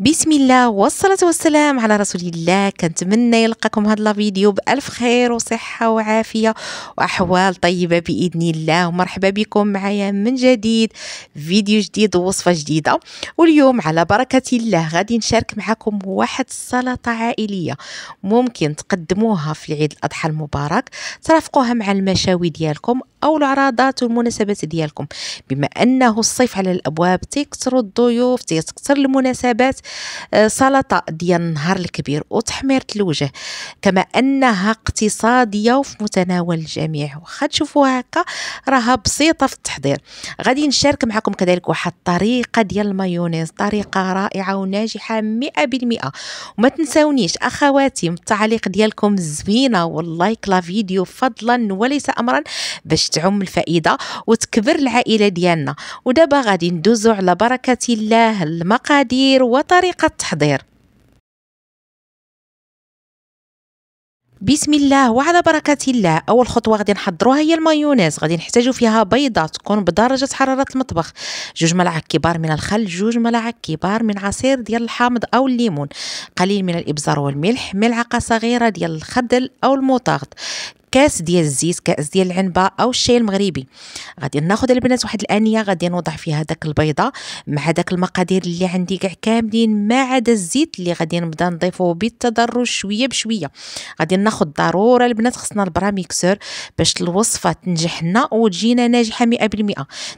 بسم الله والصلاة والسلام على رسول الله كنتمنى يلقاكم هذا الفيديو بألف خير وصحة وعافية وأحوال طيبة بإذن الله ومرحبا بكم معايا من جديد فيديو جديد ووصفة جديدة واليوم على بركة الله غادي نشارك معكم واحد السلطة عائلية ممكن تقدموها في عيد الأضحى المبارك ترافقوها مع المشاوي ديالكم أو العراضات والمناسبات ديالكم بما أنه الصيف على الأبواب تكثر الضيوف تكثر المناسبات آه، سلطة ديال النهار الكبير وتحمير الوجه كما أنها اقتصادية وفي متناول الجميع واخا تشوفوها هكا راها بسيطة في التحضير غادي نشارك معكم كذلك واحد الطريقة ديال المايونيز طريقة رائعة وناجحة 100% وما تنساونيش أخواتي التعليق ديالكم الزوينة واللايك لا فيديو فضلا وليس أمرا باش تعم الفائده وتكبر العائله ديالنا ودابا غادي ندوزو على بركه الله المقادير وطريقه التحضير بسم الله وعلى بركة الله أول خطوة غادي نحضروها هي المايونيز غادي نحتاجو فيها بيضة تكون بدرجة حرارة المطبخ جوج ملاعق كبار من الخل جوج ملاعق كبار من عصير ديال الحامض أو الليمون قليل من الإبزار والملح ملعقة صغيرة ديال الخردل أو الموطارد كاس ديال الزيت كاس ديال العنبه او الشاي المغربي غادي ناخذ البنات واحد الانيه غادي نوضع فيها داك البيضه مع داك المقادير اللي عندي كاع كاملين ما عدا الزيت اللي غادي نبدا نضيفه بالتدرج شويه بشويه غادي ناخذ ضروره البنات خصنا البراميكسور باش الوصفه تنجح لنا وتجينا ناجحه 100%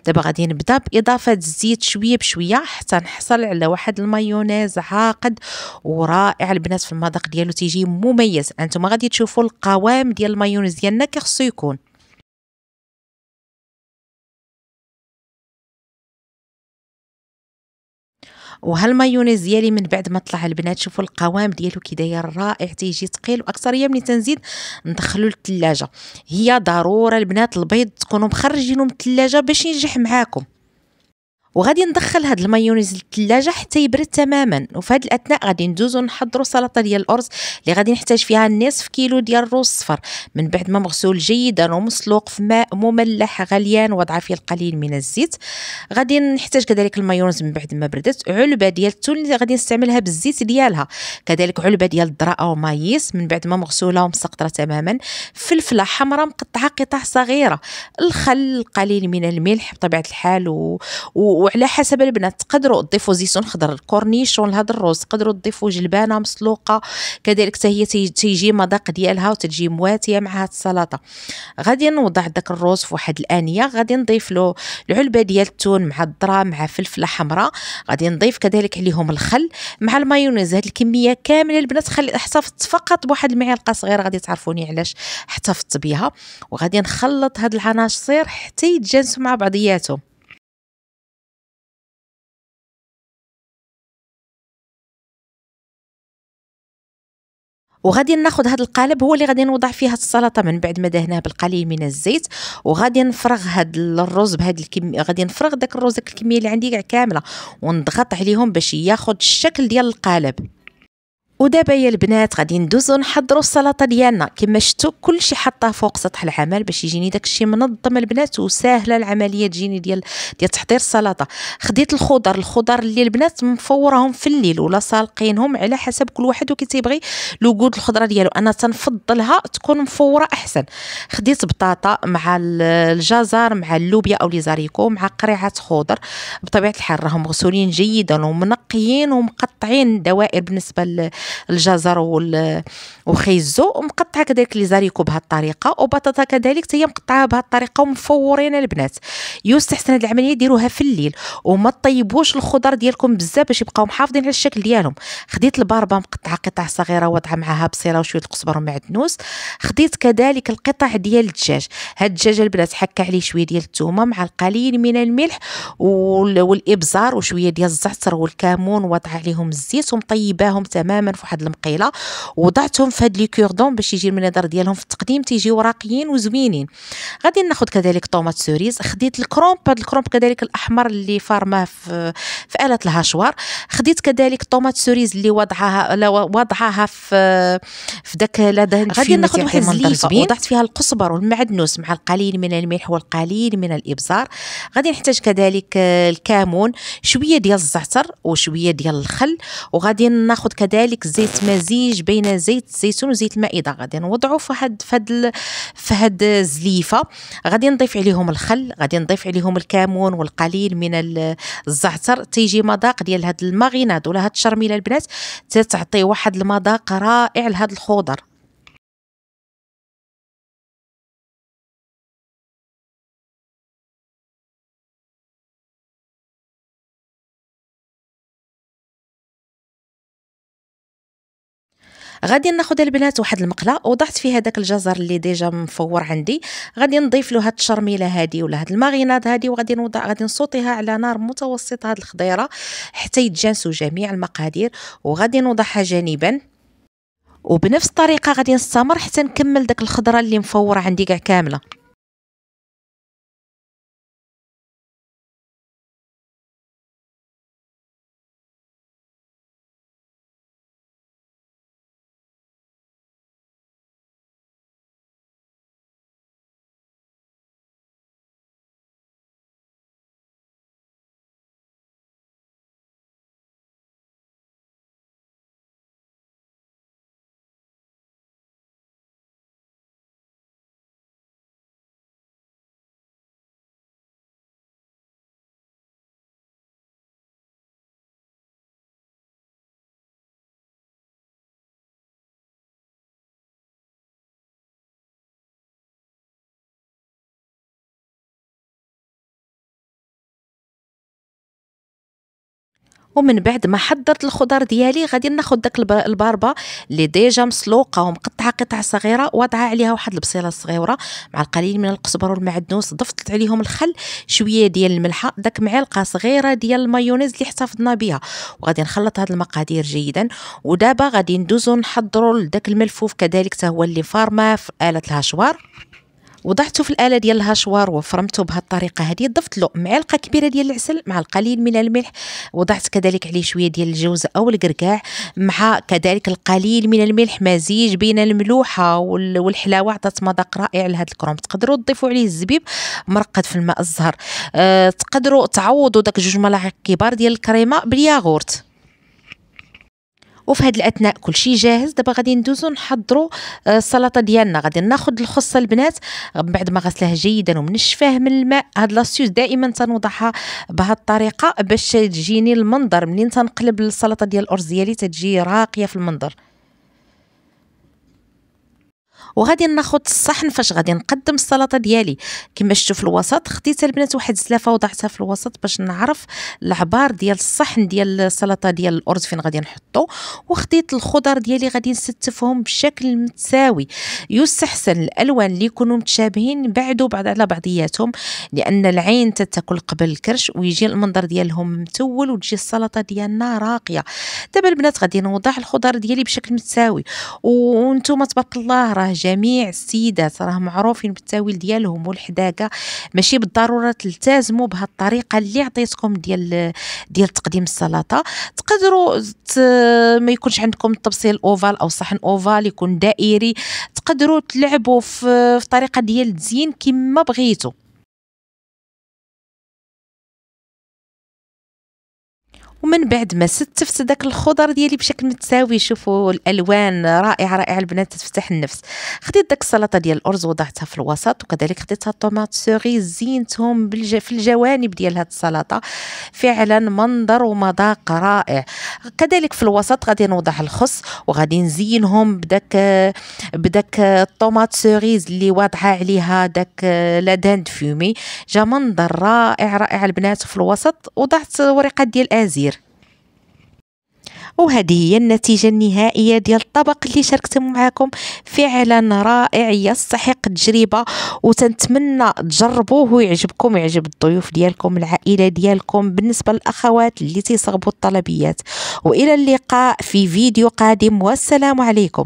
دابا غادي نبدا باضافه الزيت شويه بشويه حتى نحصل على واحد المايونيز عاقد ورائع البنات في المذاق ديالو تيجي مميز انتما غادي تشوفوا القوام ديال المايونيز يونس ديالنا كيخصو يكون وهالمايونيز ديالي من بعد ما طلع البنات شوفوا القوام ديالو كي داير رائع تيجي ثقيل واكثريه ملي تنزيد ندخلو للثلاجه هي ضروره البنات البيض تكونوا مخرجينو من الثلاجه باش ينجح معاكم وغادي ندخل هاد المايونيز للثلاجه حتى يبرد تماما وفي هاد الاثناء غادي ندوزو نحضروا سلطه ديال الارز اللي غادي نحتاج فيها نصف كيلو ديال الرز الصفر من بعد ما مغسول جيدا ومسلوق في ماء مملح غليان وضع فيه القليل من الزيت غادي نحتاج كذلك المايونيز من بعد ما بردت علبه ديال التون اللي غادي نستعملها بالزيت ديالها كذلك علبه ديال الذره او مايس من بعد ما مغسوله ومسقطره تماما فلفله حمراء مقطعه قطع صغيره الخل القليل من الملح بطبيعه الحال و... و... وعلى حسب البنات تقدروا تضيفوا زيتون خضر الكورنيشون لهذا الرز تقدروا تضيفوا جلبانه مسلوقه كذلك حتى هي تيجي مذاق ديالها وتجي مواتيه مع هذه السلطه غادي نوضع داك الرز في واحد الانيه غادي نضيف له العلبه ديال التون مع الذره مع فلفله حمراء غادي نضيف كذلك عليهم الخل مع المايونيز هذه الكميه كامله البنات خلي احتفظت فقط بواحد المعلقه صغيره غادي تعرفوني علاش احتفظت بها وغادي نخلط هاد العناصر حتى يتجانسوا مع بعضياتهم وغادي ناخذ هذا القالب هو اللي غادي نوضع فيه السلطه من بعد ما دهناه بالقليل من الزيت وغادي نفرغ هاد الرز بهاد الكميه غادي نفرغ داك الرز داك الكميه اللي عندي كامله ونضغط عليهم باش ياخذ الشكل ديال القالب ودابا يا البنات غادي ندوزو نحضروا السلطه ديالنا كما شفتوا كلشي حطاه فوق سطح العمل باش يجيني داكشي منظم البنات وساهله العمليه تجيني ديال ديال تحضير السلطه خديت الخضر الخضر اللي البنات مفوراهم في الليل ولا سالقينهم على حسب كل واحد وكي تيبغي لوجود الخضره ديالو انا تنفضلها تكون مفوره احسن خديت بطاطا مع الجزر مع اللوبيا او ليزاريكو مع قريعه خضر بطبيعه الحال راهم مغسولين جيدا ومنقيين ومقطعين دوائر بالنسبه الجزر وخيزو ومقطعه كذلك لي زاريكو بهذه الطريقه وبطاطا كذلك هي مقطعه بهذه الطريقه ومفورين البنات يستحسن هذه العمليه ديروها في الليل وما طيبوش الخضر ديالكم بزاف باش يبقاو محافظين على الشكل ديالهم خديت الباربه مقطعه قطع صغيره واضعه معها بصيره وشويه القزبر ومعدنوس خديت كذلك القطع ديال الدجاج هاد الدجاج البنات حكا عليه شويه ديال الثومه مع القليل من الملح والابزار وشويه ديال الزعتر والكمون وضع عليهم الزيت ومطيباهم تماما في واحد المقيله وضعتهم في هاد لي كوردون باش يجي المنظر ديالهم في التقديم تيجيو راقيين وزوينين غادي ناخذ كذلك طوماط سوريز خديت الكرومب هاد الكرومب كذلك الاحمر اللي فارماه في, في اله الهشوار خديت كذلك طوماط سوريز اللي وضعها وضعها في في داك غادي ناخذ واحد الزليفه وضعت فيها القصبر والمعدنوس مع القليل من الملح والقليل من الابزار غادي نحتاج كذلك الكامون شويه ديال الزعتر وشويه ديال الخل وغادي ناخذ كذلك زيت مزيج بين زيت الزيتون وزيت المائده غادي نوضعو فهاد فهاد فهاد الزليفه غادي نضيف عليهم الخل غادي نضيف عليهم الكمون والقليل من الزعتر تيجي مذاق ديال هاد الماغيناد ولا هاد الشرميله البنات تتعطي واحد المذاق رائع لهاد الخضر غادي ناخذ البنات واحد المقله وضعت فيها داك الجزر اللي ديجا مفور عندي غادي نضيف له هاد الشرميله هادي ولا هاد الماريناد هادي وغادي نوضع غادي نصوتيها على نار متوسطه هاد الخضيره حتى يتجانسوا جميع المقادير وغادي نوضعها جانبا وبنفس الطريقه غادي نستمر حتى نكمل داك الخضره اللي مفوره عندي كاع كامله ومن بعد ما حضرت الخضر ديالي غادي ناخذ داك الباربا اللي ديجا مسلوقه ومقطعه قطع صغيره واضعه عليها واحد البصيله صغيره مع القليل من القزبر والمعدنوس ضفت عليهم الخل شويه ديال الملحه داك معلقه صغيره ديال المايونيز اللي احتفظنا بها وغادي نخلط هاد المقادير جيدا ودابا غادي ندوزو نحضروا داك الملفوف كذلك حتى هو اللي فارما في اله الهشوار وضعته في الاله ديال الهشوار وفرمته بهالطريقه هذه ضفت له معلقه كبيره ديال العسل مع القليل من الملح وضعت كذلك عليه شويه ديال الجوز او القرقاع مع كذلك القليل من الملح مزيج بين الملوحه والحلاوه عطات مذاق رائع لهذا الكروم تقدروا تضيفوا عليه الزبيب مرقد في الماء الزهر أه تقدروا تعوضوا داك جوج ملاعق كبار ديال الكريمه بالياغورت وفي هذه الاثناء كل شيء جاهز دابا غادي ندوزو نحضروا آه، السلطه ديالنا غادي ناخذ الخصه البنات من بعد ما غسلها جيدا ومنشفاه من الماء هاد لاسيوس دائما تنوضعها بهاد الطريقه باش تجيني المنظر منين تنقلب السلطه ديال الارز ديالي تتجي راقيه في المنظر وغادي ناخذ الصحن فاش غادي نقدم السلطه ديالي كما شفتوا في الوسط خديت البنات واحد الزلافه وضعتها في الوسط باش نعرف العبار ديال الصحن ديال السلطه ديال الارز فين غادي نحطو وخديت الخضر ديالي غادي نستفهم بشكل متساوي يستحسن الالوان اللي يكونوا متشابهين بعدوا بعض على بعضياتهم لان العين تتاكل قبل الكرش ويجي المنظر ديالهم متول وتجي السلطه ديالنا راقيه دابا البنات غادي نوضع الخضر ديالي بشكل متساوي وانتم تبارك الله راه جميع السيدات راه معروفين بالتاويل ديالهم والحداقه ماشي بالضروره تلتزموا بهالطريقه اللي عطيتكم ديال ديال تقديم السلطه تقدروا ما يكونش عندكم التبصيل اوفال او صحن اوفال يكون دائري تقدروا تلعبوا في, في طريقه ديال التزيين كما بغيتوا ومن بعد ما ستفت داك الخضر ديالي بشكل متساوي شوفوا الالوان رائعه رائعه البنات تفتح النفس خديت داك السلطه ديال الارز وضعتها في الوسط وكذلك خديتها الطوماط سوري زينتهم بالج... في الجوانب ديال هاد السلطه فعلا منظر ومذاق رائع كذلك في الوسط غادي نوضع الخص وغادي نزينهم بداك بداك الطوماط سوريز اللي واضحه عليها داك لادان فيومي جا منظر رائع رائع البنات في الوسط وضعت ورقه ديال ازير وهذه هي النتيجة النهائية ديال الطبق اللي شاركت معكم فعلا رائع يستحق تجربة وتنتمنى تجربوه ويعجبكم ويعجب الضيوف ديالكم العائلة ديالكم بالنسبة للأخوات اللي تيصغبوا الطلبيات وإلى اللقاء في فيديو قادم والسلام عليكم